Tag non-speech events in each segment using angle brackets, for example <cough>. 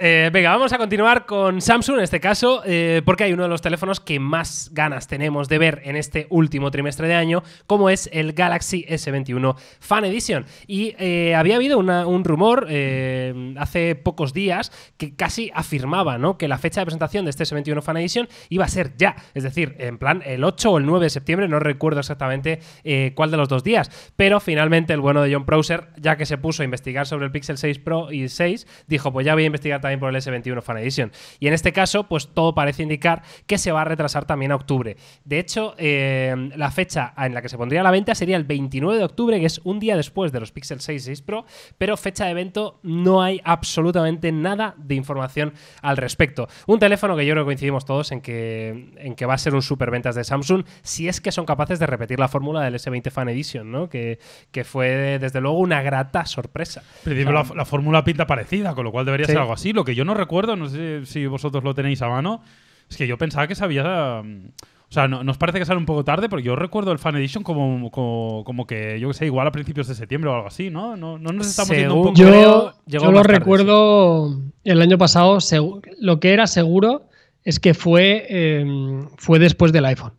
Eh, venga, vamos a continuar con Samsung en este caso, eh, porque hay uno de los teléfonos que más ganas tenemos de ver en este último trimestre de año, como es el Galaxy S21 Fan Edition. Y eh, había habido un rumor hace pocos días que casi afirmaba ¿no? que la fecha de presentación de este S21 Fan Edition iba a ser ya, es decir, en plan el 8 o el 9 de septiembre, no recuerdo exactamente cuál de los dos días, pero finalmente el bueno de John browser ya que se puso a investigar sobre el Pixel 6 Pro y 6, dijo, pues ya voy a investigar también también por el S21 Fan Edition. Y en este caso, pues todo parece indicar que se va a retrasar también a octubre. De hecho, eh, la fecha en la que se pondría la venta sería el 29 de octubre, que es un día después de los Pixel 6 6 Pro, pero fecha de evento no hay absolutamente nada de información al respecto. Un teléfono que yo creo que coincidimos todos en que, en que va a ser un superventas de Samsung, si es que son capaces de repetir la fórmula del S20 Fan Edition, ¿no? Que, que fue desde luego una grata sorpresa. la, fórmula pinta parecida, con lo cual debería ser algo así lo que yo no recuerdo, no sé si vosotros lo tenéis a mano, es que yo pensaba que sabía... Mm, o sea, nos parece que sale un poco tarde, porque yo recuerdo el Fan Edition como, como, como que, yo qué sé, igual a principios de septiembre o algo así, ¿no? No, nos estamos un poco... Yo, lo recuerdo el año pasado, lo que era seguro es que fue, em, fue después del iPhone.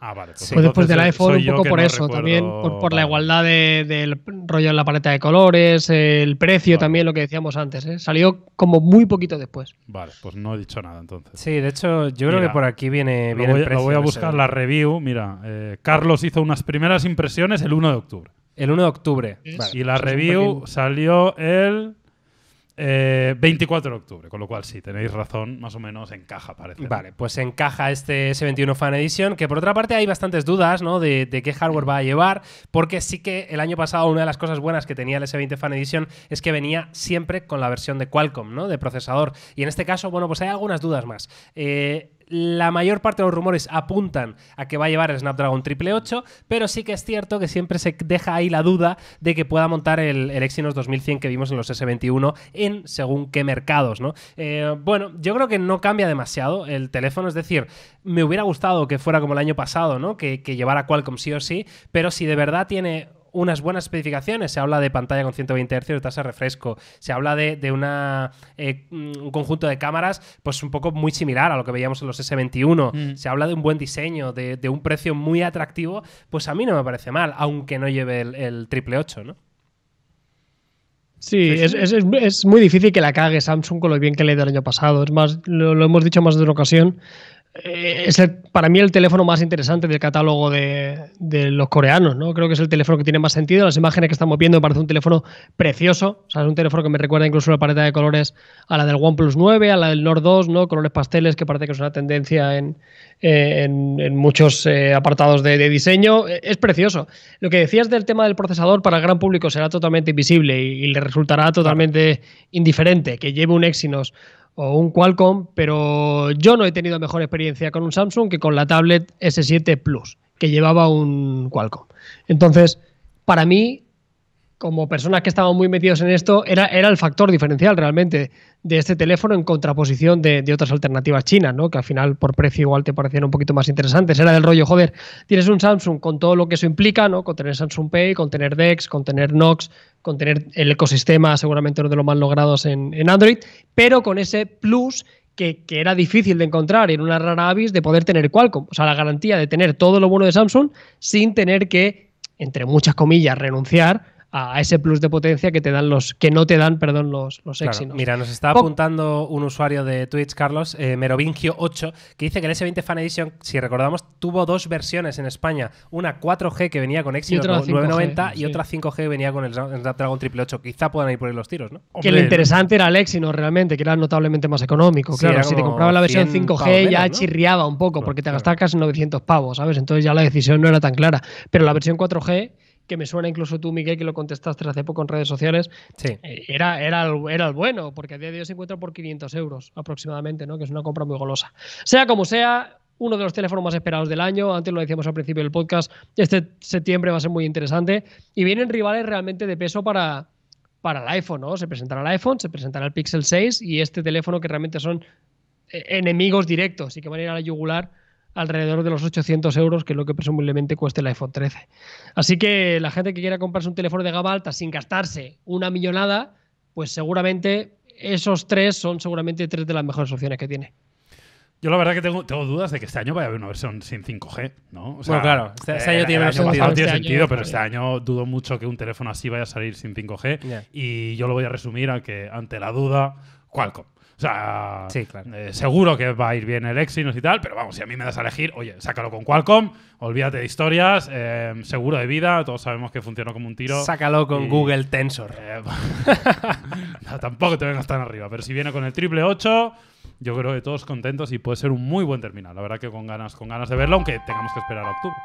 Ah, pues, pues después del iPhone, un poco por eso, también por, la igualdad del rollo en la paleta de colores, el precio también, lo que decíamos antes. ¿eh? Salió como muy poquito después. Vale, pues no he dicho nada entonces. Sí, de hecho, yo creo que por aquí viene, voy, el precio, voy a buscar la review. Mira, eh, Carlos hizo unas primeras impresiones el 1 de octubre. El 1 de octubre. Y la review salió el 24 eh, de octubre, con lo cual sí, tenéis razón, más o menos encaja, parece. Vale, pues encaja este S21 Fan Edition, que por otra parte hay bastantes dudas ¿no? de, de, qué hardware va a llevar, porque sí que el año pasado una de las cosas buenas que tenía el S20 Fan Edition es que venía siempre con la versión de Qualcomm, ¿no? de procesador. Y en este caso, bueno, pues hay algunas dudas más. Eh, la mayor parte de los rumores apuntan a que va a llevar el Snapdragon 8, pero sí que es cierto que siempre se deja ahí la duda de que pueda montar el, Exynos 2100 que vimos en los S21 en según qué mercados, ¿no? Eh, bueno, yo creo que no cambia demasiado el teléfono, es decir, me hubiera gustado que fuera como el año pasado, ¿no? Que, que llevara Qualcomm sí o sí, pero si de verdad tiene unas buenas especificaciones. Se habla de pantalla con 120 Hz de tasa de refresco. Se habla de, una, eh, mm, un conjunto de cámaras, pues un poco muy similar a lo que veíamos en los S21. Mm. Se habla de un buen diseño, de, un precio muy atractivo. Pues a mí no me parece mal, aunque no lleve el, triple 8, ¿no? Sí, es, muy difícil que la cague Samsung con lo bien que le dio el año pasado. Es más, lo hemos dicho más de una ocasión. Eh, es el, para mí el teléfono más interesante del catálogo de, los coreanos, ¿no? Creo que es el teléfono que tiene más sentido. Las imágenes que estamos viendo me parece un teléfono precioso. es un teléfono que me recuerda incluso la paleta de colores a la del OnePlus 9, a la del Nord 2, ¿no? Colores pasteles que parece que es una tendencia en, en, muchos eh, apartados de, diseño. Eh, es precioso. Lo que decías del tema del procesador para el gran público será totalmente invisible y, y le resultará totalmente indiferente que lleve un Exynos o un Qualcomm, pero yo no he tenido mejor experiencia con un Samsung que con la tablet S7 Plus, que llevaba un Qualcomm. Entonces, para mí, como personas que estaban muy metidos en esto, era, era el factor diferencial realmente de este teléfono en contraposición de, otras alternativas chinas, ¿no? que al final por precio igual te parecían un poquito más interesantes. Era del rollo, joder, tienes un Samsung con todo lo que eso implica, ¿no? con tener Samsung Pay, con tener DeX, con tener Knox, con tener el ecosistema seguramente uno de los más logrados en, Android, pero con ese plus que, que, era difícil de encontrar en una rara avis de poder tener Qualcomm. O sea, la garantía de tener todo lo bueno de Samsung sin tener que, entre muchas comillas, renunciar a ese plus de potencia que te dan los que no te dan, perdón, los, los Exynos. Mira, nos está apuntando un usuario de Twitch, Carlos, eh, Merovingio8, que dice que el S20 Fan Edition, si recordamos, tuvo dos versiones en España, una 4G que venía con Exynos 990 y otra 5G que venía con el Snapdragon 8. Quizá puedan ir por ahí los tiros, ¿no? que lo interesante era el Exynos realmente, que era notablemente más económico, claro, si te compraba la versión 5G ya chirriaba un poco porque te gastaba casi 900 pavos, ¿sabes? Entonces ya la decisión no era tan clara, pero la versión 4G que me suena incluso tú, Miguel, que lo contestaste hace poco en redes sociales, sí. Eh, era, era, el, bueno, porque a día de hoy se encuentra por 500 euros aproximadamente, ¿no? que es una compra muy golosa. Sea como sea, uno de los teléfonos más esperados del año. Antes lo decíamos al principio del podcast, este septiembre va a ser muy interesante. Y vienen rivales realmente de peso para, para el iPhone, ¿no? Se presentará el iPhone, se presentará el Pixel 6 y este teléfono que realmente son eh, enemigos directos y que van a ir a la yugular alrededor de los 800 euros, que es lo que presumiblemente cueste el iPhone 13. Así que la gente que quiera comprarse un teléfono de gama alta sin gastarse una millonada, pues seguramente esos tres son seguramente tres de las mejores opciones que tiene. Yo la verdad que tengo, tengo dudas de que este año vaya a haber una versión sin 5G, ¿no? claro, este, eh, este, año tiene, este sentido. pero este año dudo mucho que un teléfono así vaya a salir sin 5G. Y yo lo voy a resumir a que, ante la duda, Qualcomm. O sea, sí, eh, seguro que va a ir bien el Exynos y tal, pero vamos, si a mí me das a elegir, oye, sácalo con Qualcomm, olvídate de historias, eh, seguro de vida, todos sabemos que funciona como un tiro. Sácalo con Google Tensor. Eh, <laughs> tampoco te vengas tan arriba, pero si viene con el triple 8 yo creo que todos contentos y puede ser un muy buen terminal. La verdad que con ganas, con ganas de verlo, aunque tengamos que esperar a octubre.